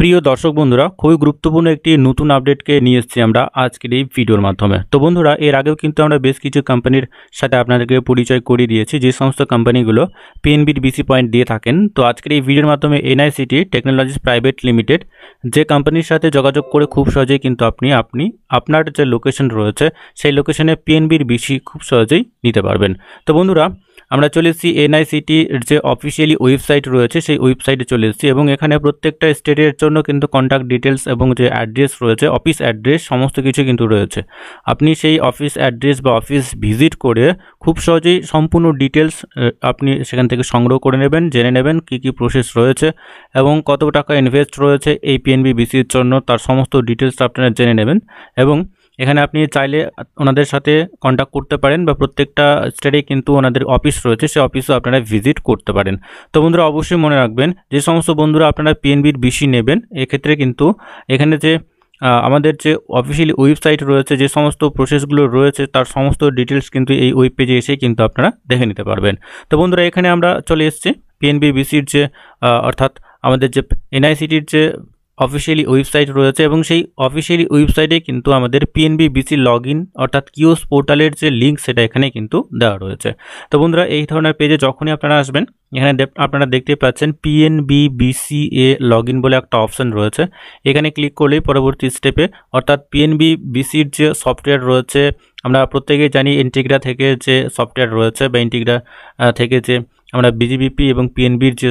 প্রিয় দর্শক বন্ধুরা খুবই গুরুত্বপূর্ণ একটি নতুন আপডেটকে নিয়ে এসেছি আমরা আজকের এই ভিডিওর মাধ্যমে তো বন্ধুরা এর আগেও কিন্তু আমরা বেশ কিছু কোম্পানির সাথে আপনাদেরকে পরিচয় করিয়ে দিয়েছি যে সমস্ত কোম্পানিগুলো পিএনবির বিসি পয়েন্ট দিয়ে থাকেন তো আজকের এই ভিডিওর মাধ্যমে এনআইসিটি টেকনোলজিস প্রাইভেট লিমিটেড যে কোম্পানির সাথে যোগাযোগ করে খুব সহজেই কিন্তু আপনি আপনি আপনার যে লোকেশন রয়েছে সেই লোকেশনে পিএনবির বিসি খুব সহজেই নিতে পারবেন তো বন্ধুরা আমরা চলে এসেছি এনআইসিটির যে অফিসিয়ালি ওয়েবসাইট রয়েছে সেই ওয়েবসাইটে চলে এসেছি এবং এখানে প্রত্যেকটা স্টেটের জন্য কিন্তু কন্ট্যাক্ট ডিটেলস এবং যে অ্যাড্রেস রয়েছে অফিস অ্যাড্রেস সমস্ত কিছু কিন্তু রয়েছে আপনি সেই অফিস অ্যাড্রেস বা অফিস ভিজিট করে খুব সহজেই সম্পূর্ণ ডিটেলস আপনি সেখান থেকে সংগ্রহ করে নেবেন জেনে নেবেন কি কি প্রসেস রয়েছে এবং কত টাকা ইনভেস্ট রয়েছে এই পিএনবি বিসির জন্য তার সমস্ত ডিটেলস আপনারা জেনে নেবেন এবং এখানে আপনি চাইলে ওনাদের সাথে কন্ট্যাক্ট করতে পারেন বা প্রত্যেকটা স্টেটে কিন্তু ওনাদের অফিস রয়েছে সে অফিসও আপনারা ভিজিট করতে পারেন তো বন্ধুরা অবশ্যই মনে রাখবেন যে সমস্ত বন্ধুরা আপনারা পিএনবির বিসি নেবেন এক্ষেত্রে কিন্তু এখানে যে আমাদের যে অফিসিয়াল ওয়েবসাইট রয়েছে যে সমস্ত প্রসেসগুলো রয়েছে তার সমস্ত ডিটেলস কিন্তু এই ওয়েব পেজে এসে কিন্তু আপনারা দেখে নিতে পারবেন তো বন্ধুরা এখানে আমরা চলে এসেছি পিএনবি বিসির যে অর্থাৎ আমাদের যে এনআইসিটির যে অফিসিয়ালি ওয়েবসাইট রয়েছে এবং সেই অফিসিয়ালি ওয়েবসাইটে কিন্তু আমাদের পিএনবি বিসি লগ ইন অর্থাৎ কিওস পোর্টালের যে লিঙ্ক সেটা এখানে কিন্তু দেওয়া রয়েছে তো বন্ধুরা এই ধরনের পেজে যখনই আপনারা আসবেন এখানে আপনারা দেখতে পাচ্ছেন পিএনবি বিসিএ লগ ইন বলে একটা অপশন রয়েছে এখানে ক্লিক করলেই পরবর্তী স্টেপে অর্থাৎ পিএনবি বিসির যে সফটওয়্যার রয়েছে আমরা প্রত্যেকেই জানি ইন্টিগ্রা থেকে যে সফটওয়্যার রয়েছে বা ইন্টিগ্রা থেকে যে আমরা বিজিবিপি এবং পিএনবির যে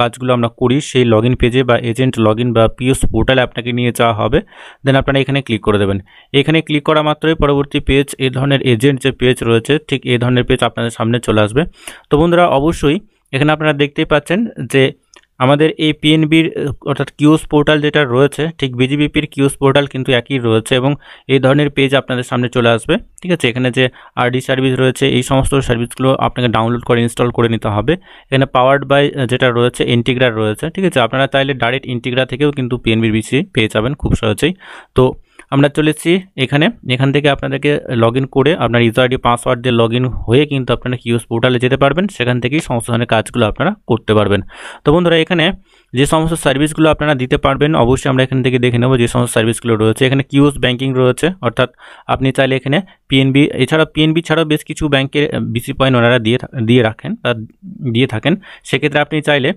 কাজগুলো আমরা করি সেই লগ পেজে বা এজেন্ট লগ বা পিওস পোর্টালে আপনাকে নিয়ে যাওয়া হবে দেন আপনারা এখানে ক্লিক করে দেবেন এখানে ক্লিক করা মাত্রই পরবর্তী পেজ এ ধরনের এজেন্ট যে পেজ রয়েছে ঠিক এই ধরনের পেজ আপনাদের সামনে চলে আসবে তো বন্ধুরা অবশ্যই এখানে আপনারা দেখতেই পাচ্ছেন যে আমাদের এই পিএনবির অর্থাৎ কিউস পোর্টাল যেটা রয়েছে ঠিক বিজিবিপির কিউস পোর্টাল কিন্তু একই রয়েছে এবং এই ধরনের পেজ আপনাদের সামনে চলে আসবে ঠিক আছে এখানে যে আরডি সার্ভিস রয়েছে এই সমস্ত সার্ভিসগুলো আপনাকে ডাউনলোড করে ইনস্টল করে নিতে হবে এখানে পাওয়ার্ড বাই যেটা রয়েছে ইন্টিগ্রা রয়েছে ঠিক আছে আপনারা চাইলে ডাইরেক্ট ইন্টিগ্রা থেকেও কিন্তু পিএনবির বিসি পেয়ে যাবেন খুব সহজেই তো আমরা চলেছি এখানে এখান থেকে আপনাদেরকে লগ করে আপনার ইউজার আইডি পাসওয়ার্ড দিয়ে লগ হয়ে কিন্তু আপনারা কিউস পোর্টালে যেতে পারবেন সেখান থেকেই সমস্ত ধরনের কাজগুলো আপনারা করতে পারবেন তো বন্ধুরা এখানে যে সমস্ত সার্ভিসগুলো আপনারা দিতে পারবেন অবশ্যই আমরা এখান থেকে দেখে নেব যে সমস্ত সার্ভিসগুলো রয়েছে এখানে কিউস ব্যাঙ্কিং রয়েছে অর্থাৎ আপনি চাইলে এখানে পিএনবি এছাড়া পিএনবি ছাড়াও বেশ কিছু ব্যাংকে বিসি পয়েন্ট ওনারা দিয়ে দিয়ে রাখেন দিয়ে থাকেন সেক্ষেত্রে আপনি চাইলে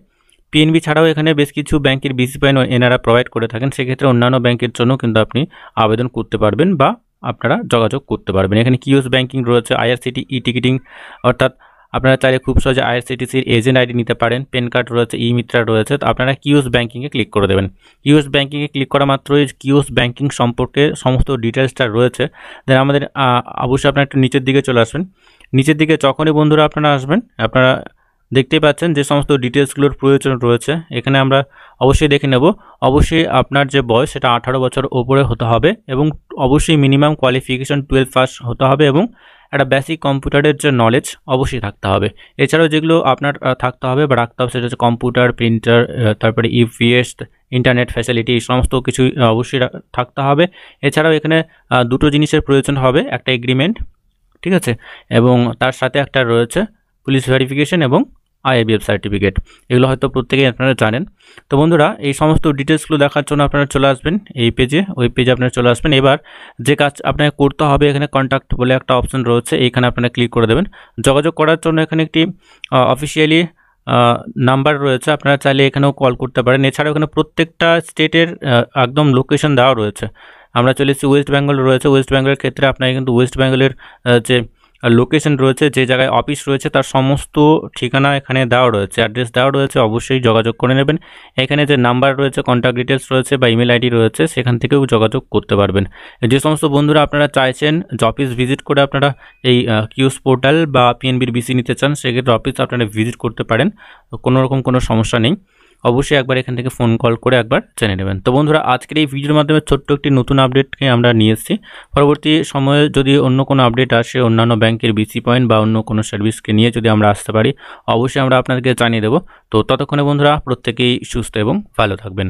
পিএনবি ছাড়াও এখানে বেশ কিছু ব্যাংকের বিসি বিসিপাইন এনারা প্রোভাইড করে থাকেন সেক্ষেত্রে অন্যান্য ব্যাংকের জন্য কিন্তু আপনি আবেদন করতে পারবেন বা আপনারা যোগাযোগ করতে পারবেন এখানে কিউস ব্যাংকিং রয়েছে আইআরসিটি ই টিকিটিং অর্থাৎ আপনারা চাইলে খুব সহজে আইআরসিটিসির এজেন্ট আইডি নিতে পারেন প্যান কার্ড রয়েছে ই মিত্রা রয়েছে তো আপনারা কিউস ব্যাংকিংয়ে ক্লিক করে দেবেন কিউস ব্যাঙ্কিংয়ে ক্লিক করা মাত্রই কিউস ব্যাঙ্কিং সম্পর্কে সমস্ত ডিটেলসটা রয়েছে দেন আমাদের অবশ্যই আপনারা একটু নিচের দিকে চলে আসবেন নিচের দিকে যখনই বন্ধুরা আপনারা আসবেন আপনারা দেখতে পাচ্ছেন যে সমস্ত ডিটেলসগুলোর প্রয়োজন রয়েছে এখানে আমরা অবশ্যই দেখে নেব অবশ্যই আপনার যে বয়স সেটা আঠারো বছর ওপরে হতে হবে এবং অবশ্যই মিনিমাম কোয়ালিফিকেশন টুয়েলভ পাস হতে হবে এবং একটা বেসিক কম্পিউটারের যে নলেজ অবশ্যই থাকতে হবে এছাড়াও যেগুলো আপনার থাকতে হবে বা রাখতে হবে সেটা হচ্ছে কম্পিউটার প্রিন্টার তারপরে ইউপিএস ইন্টারনেট ফ্যাসিলিটি সমস্ত কিছু অবশ্যই থাকতে হবে এছাড়াও এখানে দুটো জিনিসের প্রয়োজন হবে একটা এগ্রিমেন্ট ঠিক আছে এবং তার সাথে একটা রয়েছে পুলিশ ভেরিফিকেশান এবং আইএবিএফ সার্টিফিকেট এগুলো হয়তো প্রত্যেকেই আপনারা জানেন তো বন্ধুরা এই সমস্ত ডিটেলসগুলো দেখার জন্য আপনারা চলে আসবেন এই পেজে ওই পেজে আপনারা চলে আসবেন এবার যে কাজ আপনাকে করতে হবে এখানে কন্ট্যাক্ট বলে একটা অপশন রয়েছে এইখানে আপনারা ক্লিক করে দেবেন যোগাযোগ করার জন্য এখানে একটি অফিসিয়ালি নাম্বার রয়েছে আপনারা চাইলে এখানেও কল করতে পারেন এছাড়াও এখানে প্রত্যেকটা স্টেটের একদম লোকেশন দেওয়া রয়েছে আমরা চলে এসেছি ওয়েস্ট বেঙ্গল রয়েছে ওয়েস্ট বেঙ্গলের ক্ষেত্রে আপনারা কিন্তু ওয়েস্ট বেঙ্গলের যে লোকেশন রয়েছে যে জায়গায় অফিস রয়েছে তার সমস্ত ঠিকানা এখানে দেওয়া রয়েছে অ্যাড্রেস দেওয়া রয়েছে অবশ্যই যোগাযোগ করে নেবেন এখানে যে নাম্বার রয়েছে কন্ট্যাক্ট ডিটেলস রয়েছে বা ইমেল আইডি রয়েছে সেখান থেকেও যোগাযোগ করতে পারবেন যে সমস্ত বন্ধুরা আপনারা চাইছেন অফিস ভিজিট করে আপনারা এই কিউস পোর্টাল বা পিএনবির বিসি নিতে চান সেক্ষেত্রে অফিস আপনারা ভিজিট করতে পারেন কোনো রকম কোনো সমস্যা নেই অবশ্যই একবার এখান থেকে ফোন কল করে একবার জেনে নেবেন তো বন্ধুরা আজকের এই ভিডিওর মাধ্যমে ছোট্ট একটি নতুন আপডেটকে আমরা নিয়ে এসেছি পরবর্তী সময়ে যদি অন্য কোনো আপডেট আসে অন্যান্য ব্যাংকের বিসি পয়েন্ট বা অন্য কোনো সার্ভিসকে নিয়ে যদি আমরা আসতে পারি অবশ্যই আমরা আপনাদেরকে জানিয়ে দেবো তো ততক্ষণে বন্ধুরা প্রত্যেকেই সুস্থ এবং ভালো থাকবেন